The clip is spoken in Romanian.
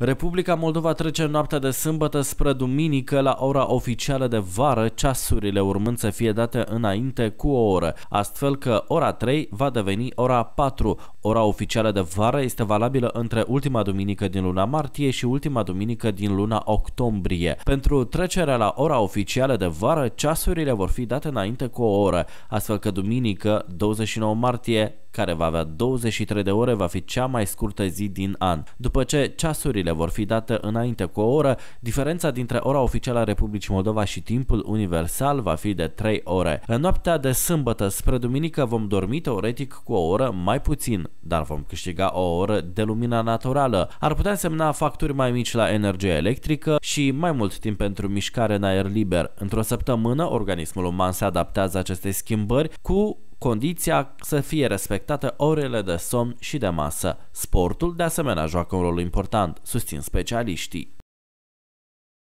Republica Moldova trece noaptea de sâmbătă spre duminică la ora oficială de vară, ceasurile urmând să fie date înainte cu o oră, astfel că ora 3 va deveni ora 4. Ora oficială de vară este valabilă între ultima duminică din luna martie și ultima duminică din luna octombrie. Pentru trecerea la ora oficială de vară, ceasurile vor fi date înainte cu o oră, astfel că duminică 29 martie, care va avea 23 de ore, va fi cea mai scurtă zi din an. După ce ceasurile Voturile vor fi date înainte cu o oră, diferența dintre ora oficială a Republicii Moldova și timpul universal va fi de 3 ore. În noaptea de sâmbătă spre duminică vom dormi teoretic cu o oră mai puțin, dar vom câștiga o oră de lumina naturală. Ar putea semna facturi mai mici la energie electrică și mai mult timp pentru mișcare în aer liber. Într-o săptămână, organismul uman se adaptează acestei schimbări cu condiția să fie respectate orele de somn și de masă. Sportul de asemenea joacă un rol important, susțin specialiștii.